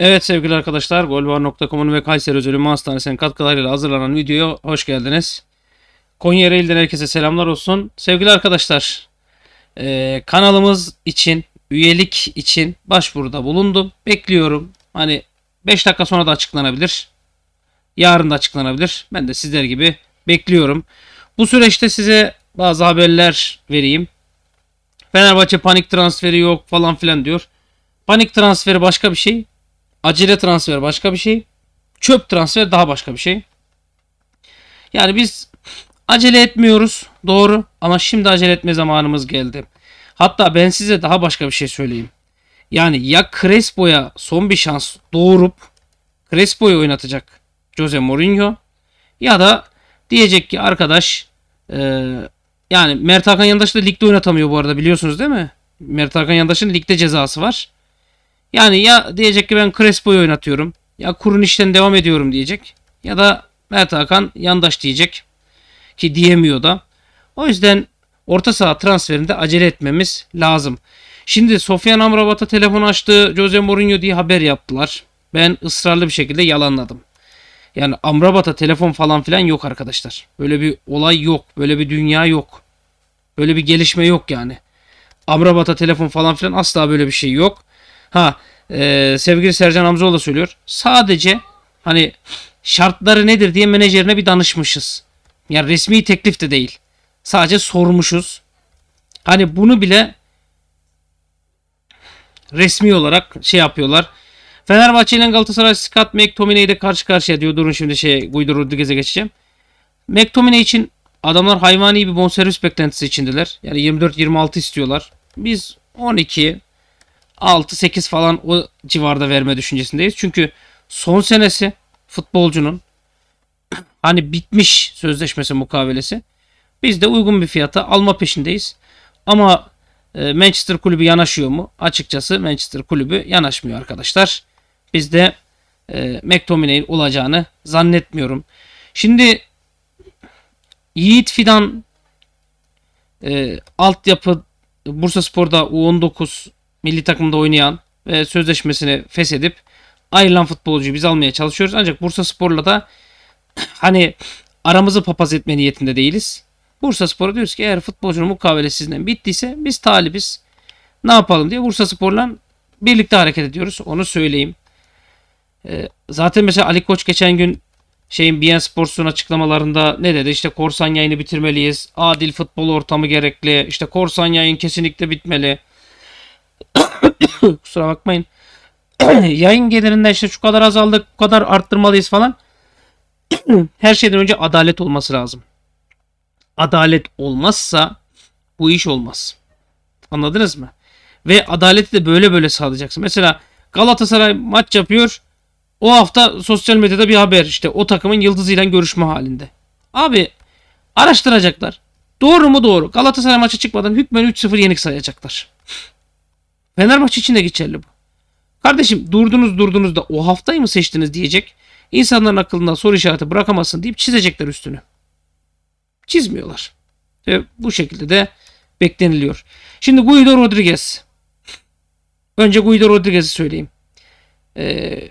Evet sevgili arkadaşlar golvar.com'un ve Kayseri Özel Ünlü Hastanesi'nin katkılarıyla hazırlanan videoya hoş geldiniz. Konya Ereğli'den herkese selamlar olsun. Sevgili arkadaşlar e, kanalımız için üyelik için başvuruda bulundum. Bekliyorum. Hani 5 dakika sonra da açıklanabilir. Yarın da açıklanabilir. Ben de sizler gibi bekliyorum. Bu süreçte size bazı haberler vereyim. Fenerbahçe panik transferi yok falan filan diyor. Panik transferi başka bir şey. Acele transfer başka bir şey. Çöp transfer daha başka bir şey. Yani biz acele etmiyoruz. Doğru ama şimdi acele etme zamanımız geldi. Hatta ben size daha başka bir şey söyleyeyim. Yani ya Crespo'ya son bir şans doğurup Crespo'yu oynatacak Jose Mourinho ya da diyecek ki arkadaş e, yani Mert Hakan Yandaş da ligde oynatamıyor bu arada biliyorsunuz değil mi? Mert Hakan Yandaş'ın ligde cezası var. Yani ya diyecek ki ben Crespo'yu oynatıyorum. Ya kurun işten devam ediyorum diyecek. Ya da Mert Hakan yandaş diyecek. Ki diyemiyor da. O yüzden orta saha transferinde acele etmemiz lazım. Şimdi Sofyan Amrabat'a telefon açtı Jose Mourinho diye haber yaptılar. Ben ısrarlı bir şekilde yalanladım. Yani Amrabat'a telefon falan filan yok arkadaşlar. Böyle bir olay yok. Böyle bir dünya yok. Böyle bir gelişme yok yani. Amrabat'a telefon falan filan asla böyle bir şey yok. Ha e, sevgili Sercan Hamzoğlu da söylüyor. Sadece hani şartları nedir diye menajerine bir danışmışız. Yani resmi teklif de değil. Sadece sormuşuz. Hani bunu bile resmi olarak şey yapıyorlar. Fenerbahçe ile Galatasaray Scott McTominay'i de karşı karşıya diyor. Durun şimdi şey Guido geze geçeceğim. McTominay için adamlar hayvani bir bonservis beklentisi içindeler. Yani 24-26 istiyorlar. Biz 12 6-8 falan o civarda verme düşüncesindeyiz. Çünkü son senesi futbolcunun hani bitmiş sözleşmesi mukavelesi. Biz de uygun bir fiyata alma peşindeyiz. Ama e, Manchester kulübü yanaşıyor mu? Açıkçası Manchester kulübü yanaşmıyor arkadaşlar. Biz de e, McTominay'in olacağını zannetmiyorum. Şimdi Yiğit Fidan e, altyapı Bursa Spor'da U19 milli takımda oynayan ve sözleşmesini feshedip ayrılan futbolcuyu biz almaya çalışıyoruz. Ancak Bursa Spor'la da hani aramızı papaz etme niyetinde değiliz. Bursa Spor'a diyoruz ki eğer futbolcunun mukavelesi sizden bittiyse biz talibiz. Ne yapalım diye Bursa Spor'la birlikte hareket ediyoruz. Onu söyleyeyim. Ee, zaten mesela Ali Koç geçen gün şeyin BN Sports'un açıklamalarında ne dedi? İşte korsan yayını bitirmeliyiz. Adil futbol ortamı gerekli. İşte korsan yayın kesinlikle bitmeli. Kusura bakmayın. Yayın gelirinden işte şu kadar azaldık, bu kadar arttırmalıyız falan. Her şeyden önce adalet olması lazım. Adalet olmazsa bu iş olmaz. Anladınız mı? Ve adaleti de böyle böyle sağlayacaksın. Mesela Galatasaray maç yapıyor. O hafta sosyal medyada bir haber işte o takımın yıldızıyla görüşme halinde. Abi araştıracaklar. Doğru mu doğru? Galatasaray maçı çıkmadan hükmen 3-0 yenik sayacaklar. Fenerbahçe için de geçerli bu. Kardeşim durdunuz durdunuz da o haftayı mı seçtiniz diyecek. İnsanların aklında soru işareti bırakamazsın deyip çizecekler üstünü. Çizmiyorlar. Ve bu şekilde de bekleniliyor. Şimdi Guido Rodriguez. Önce Guido Rodriguez'i söyleyeyim. Ee,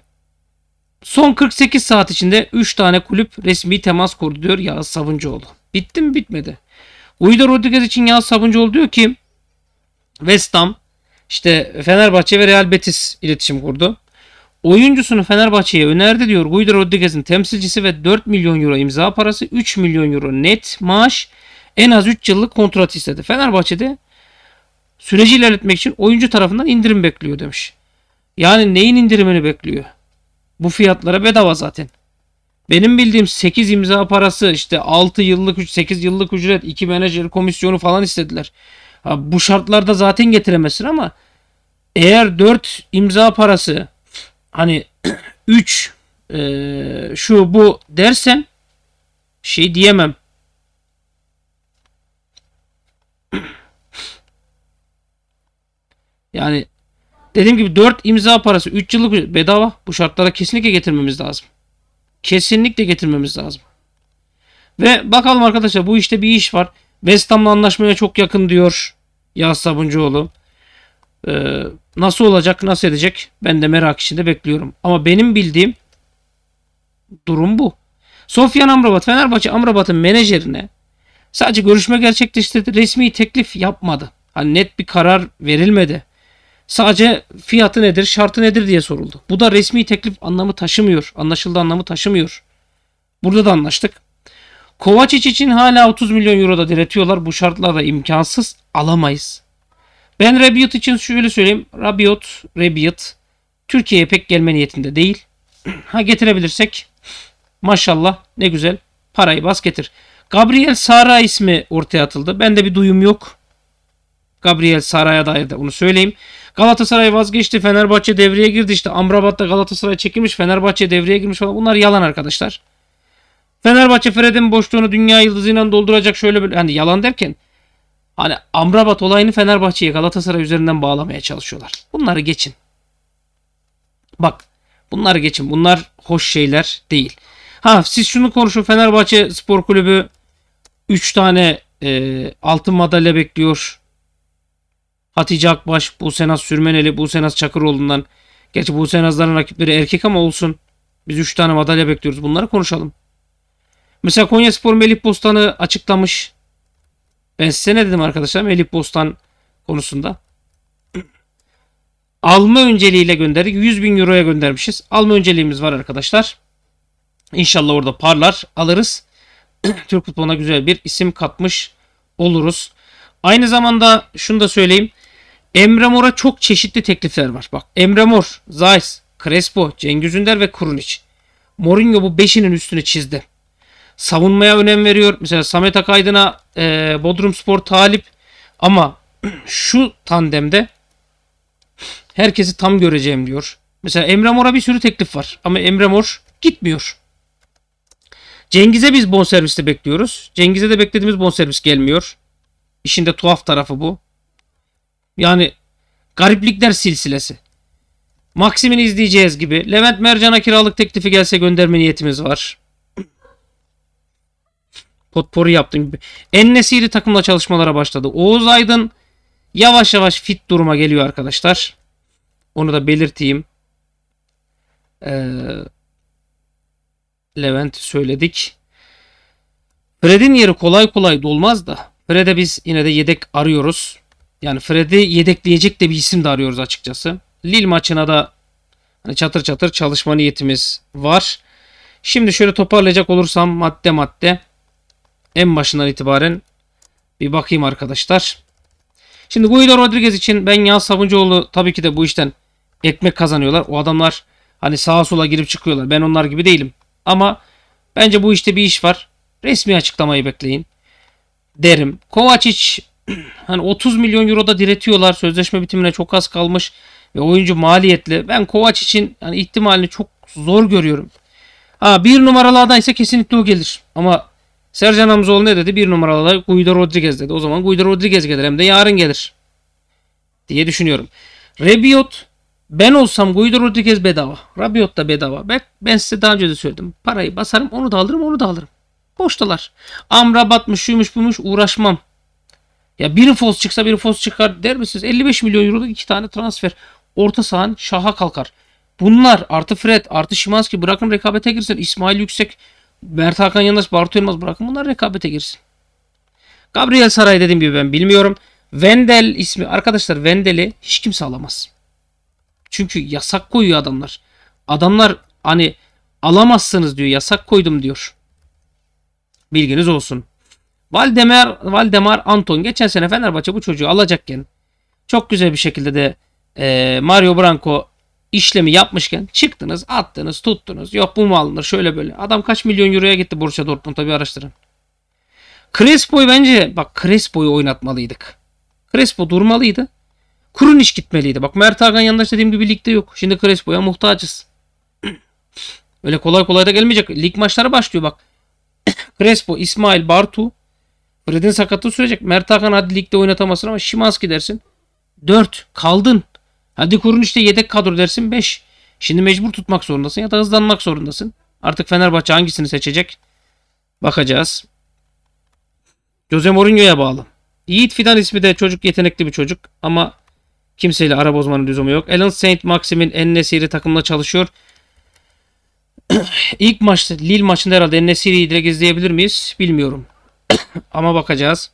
son 48 saat içinde 3 tane kulüp resmi temas kurdu diyor Yağız Savuncuoğlu. Bitti mi bitmedi. Guido Rodriguez için Yağız Savuncuoğlu diyor ki West Ham, işte Fenerbahçe ve Real Betis iletişim kurdu. Oyuncusunu Fenerbahçe'ye önerdi diyor. Guido Rodriguez'in temsilcisi ve 4 milyon euro imza parası, 3 milyon euro net maaş, en az 3 yıllık kontrat istedi. Fenerbahçe'de süreci ilerletmek için oyuncu tarafından indirim bekliyor demiş. Yani neyin indirimini bekliyor? Bu fiyatlara bedava zaten. Benim bildiğim 8 imza parası işte 6 yıllık 8 yıllık ücret 2 menajer komisyonu falan istediler. Ha, bu şartlarda zaten getiremezsin ama eğer 4 imza parası hani 3 e, şu bu dersen şey diyemem. Yani dediğim gibi 4 imza parası 3 yıllık bedava bu şartlara kesinlikle getirmemiz lazım. Kesinlikle getirmemiz lazım. Ve bakalım arkadaşlar bu işte bir iş var. West Ham'la anlaşmaya çok yakın diyor. Yağız Sabuncuoğlu. Ee, nasıl olacak, nasıl edecek? Ben de merak içinde bekliyorum. Ama benim bildiğim durum bu. Sofyan Amrabat, Fenerbahçe Amrabat'ın menajerine sadece görüşme gerçekleştirdi. Resmi teklif yapmadı. Hani net bir karar verilmedi. Sadece fiyatı nedir, şartı nedir diye soruldu. Bu da resmi teklif anlamı taşımıyor. Anlaşıldı anlamı taşımıyor. Burada da anlaştık. Kovacic için hala 30 milyon euro da diretiyorlar. Bu şartlarda imkansız alamayız. Ben Rabiot için şöyle söyleyeyim. Rabiot, Rabiot Türkiye'ye pek gelme niyetinde değil. ha getirebilirsek maşallah ne güzel parayı bas getir. Gabriel Sara ismi ortaya atıldı. Ben de bir duyum yok. Gabriel Sara'ya dair de onu söyleyeyim. Galatasaray vazgeçti. Fenerbahçe devreye girdi. işte. Amrabat'ta Galatasaray çekilmiş. Fenerbahçe devreye girmiş falan. Bunlar yalan arkadaşlar. Fenerbahçe Fred'in boşluğunu dünya yıldızıyla dolduracak şöyle böyle hani yalan derken hani Amrabat olayını Fenerbahçe'ye Galatasaray üzerinden bağlamaya çalışıyorlar. Bunları geçin. Bak bunları geçin. Bunlar hoş şeyler değil. Ha siz şunu konuşun Fenerbahçe Spor Kulübü 3 tane e, altın madalya bekliyor. Hatice Akbaş, Busenaz Sürmeneli, Busenaz Çakıroğlu'ndan. Gerçi Busenazların rakipleri erkek ama olsun. Biz 3 tane madalya bekliyoruz. Bunları konuşalım. Mesela Konya Spor Melih Bostan'ı açıklamış. Ben size ne dedim arkadaşlar Melih Bostan konusunda? Alma önceliğiyle gönderdik. 100 bin euroya göndermişiz. Alma önceliğimiz var arkadaşlar. İnşallah orada parlar alırız. Türk futboluna güzel bir isim katmış oluruz. Aynı zamanda şunu da söyleyeyim. Emre Mor'a çok çeşitli teklifler var. Bak Emre Mor, Zayis, Crespo, Cengiz Ünder ve Kurunic. Mourinho bu 5'inin üstünü çizdi savunmaya önem veriyor. Mesela Samet Akaydın'a e, Bodrum Spor talip ama şu tandemde herkesi tam göreceğim diyor. Mesela Emre Mor'a bir sürü teklif var ama Emre Mor gitmiyor. Cengiz'e biz bonserviste bekliyoruz. Cengiz'e de beklediğimiz bonservis gelmiyor. İşin de tuhaf tarafı bu. Yani gariplikler silsilesi. Maksim'ini izleyeceğiz gibi. Levent Mercan'a kiralık teklifi gelse gönderme niyetimiz var. Potpori yaptım. Ennesiri takımla çalışmalara başladı. Oğuz Aydın yavaş yavaş fit duruma geliyor arkadaşlar. Onu da belirteyim. Ee, Levent söyledik. Fred'in yeri kolay kolay dolmaz da. Fred'e biz yine de yedek arıyoruz. Yani Fred'i yedekleyecek de bir isim de arıyoruz açıkçası. Lil maçına da hani çatır çatır çalışma niyetimiz var. Şimdi şöyle toparlayacak olursam madde madde en başından itibaren bir bakayım arkadaşlar. Şimdi Guido Rodriguez için ben Yağız Sabuncuoğlu tabii ki de bu işten ekmek kazanıyorlar. O adamlar hani sağa sola girip çıkıyorlar. Ben onlar gibi değilim. Ama bence bu işte bir iş var. Resmi açıklamayı bekleyin derim. Kovacic hani 30 milyon euroda diretiyorlar. Sözleşme bitimine çok az kalmış ve oyuncu maliyetli. Ben Kovac için hani ihtimalini çok zor görüyorum. Ha bir numaralı aday ise kesinlikle o gelir. Ama Sercan Hamzoğlu ne dedi? Bir numaralı olarak Guido Rodriguez dedi. O zaman Guido Rodriguez gelir hem de yarın gelir. Diye düşünüyorum. Rebiot ben olsam Guido Rodriguez bedava. Rabiot da bedava. Ben, ben size daha önce de söyledim. Parayı basarım onu da alırım onu da alırım. Boştalar. Amra batmış şuymuş buymuş uğraşmam. Ya biri Fos çıksa biri Fos çıkar der misiniz? 55 milyon euro iki tane transfer. Orta sahan şaha kalkar. Bunlar artı Fred artı Şimanski bırakın rekabete girsin. İsmail Yüksek Mert Hakan Yandaş, Bartu Yılmaz bırakın bunlar rekabete girsin. Gabriel Saray dediğim gibi ben bilmiyorum. Vendel ismi arkadaşlar Vendel'i hiç kimse alamaz. Çünkü yasak koyuyor adamlar. Adamlar hani alamazsınız diyor yasak koydum diyor. Bilginiz olsun. Valdemar, Valdemar Anton geçen sene Fenerbahçe bu çocuğu alacakken çok güzel bir şekilde de e, Mario Branco işlemi yapmışken çıktınız, attınız, tuttunuz. Yok bu mu alınır şöyle böyle. Adam kaç milyon euroya gitti Borussia Dortmund'a bir araştırın. Crespo'yu bence bak Crespo'yu oynatmalıydık. Crespo durmalıydı. Kurun iş gitmeliydi. Bak Mert Hakan yanlış dediğim gibi ligde yok. Şimdi Crespo'ya muhtacız. Öyle kolay kolay da gelmeyecek. Lig maçları başlıyor bak. Crespo, İsmail, Bartu. Fred'in sakatlığı sürecek. Mert Hakan hadi ligde oynatamasın ama Şimanski dersin. 4. Kaldın. Hadi kurun işte yedek kadro dersin 5. Şimdi mecbur tutmak zorundasın ya da hızlanmak zorundasın. Artık Fenerbahçe hangisini seçecek? Bakacağız. Jose Mourinho'ya bağlı. Yiğit Fidan ismi de çocuk yetenekli bir çocuk ama kimseyle ara bozmanın lüzumu yok. Alan Saint Maxim'in Ennesiri takımla çalışıyor. İlk maçta Lille maçında herhalde Ennesiri'yi direkt izleyebilir miyiz? Bilmiyorum. ama bakacağız.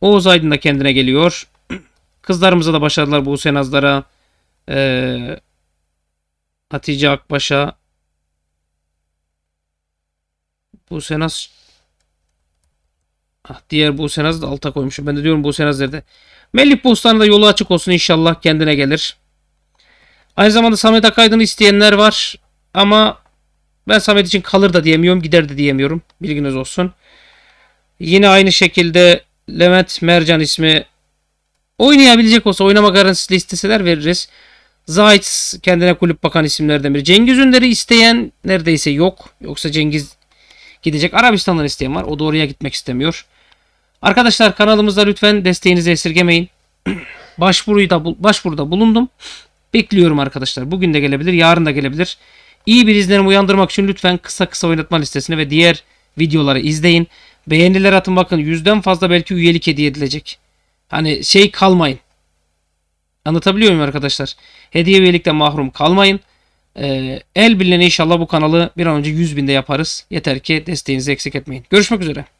Oğuz Aydın da kendine geliyor. Kızlarımıza da başarılar bu Senazlara. Ee, Hatice Akbaş'a bu Senaz ah, diğer bu Senaz da alta koymuşum. Ben de diyorum bu Senaz nerede? Melih Bostan'da yolu açık olsun inşallah kendine gelir. Aynı zamanda Samet Akaydın'ı isteyenler var ama ben Samet için kalır da diyemiyorum, gider de diyemiyorum. Bilginiz olsun. Yine aynı şekilde Levent Mercan ismi oynayabilecek olsa oynama garantisi listeseler veririz. Zayt kendine kulüp bakan isimlerden biri. Cengiz Ünder'i isteyen neredeyse yok. Yoksa Cengiz gidecek. Arabistan'dan isteyen var. O doğruya gitmek istemiyor. Arkadaşlar kanalımıza lütfen desteğinizi esirgemeyin. Başvuruyu da başvuruda bulundum. Bekliyorum arkadaşlar. Bugün de gelebilir, yarın da gelebilir. İyi bir izlenim uyandırmak için lütfen kısa kısa oynatma listesini ve diğer videoları izleyin. Beğeniler atın bakın. Yüzden fazla belki üyelik hediye edilecek. Hani şey kalmayın. Anlatabiliyor muyum arkadaşlar? Hediye üyelikten mahrum kalmayın. Ee, el birliğine inşallah bu kanalı bir an önce 100 binde yaparız. Yeter ki desteğinizi eksik etmeyin. Görüşmek üzere.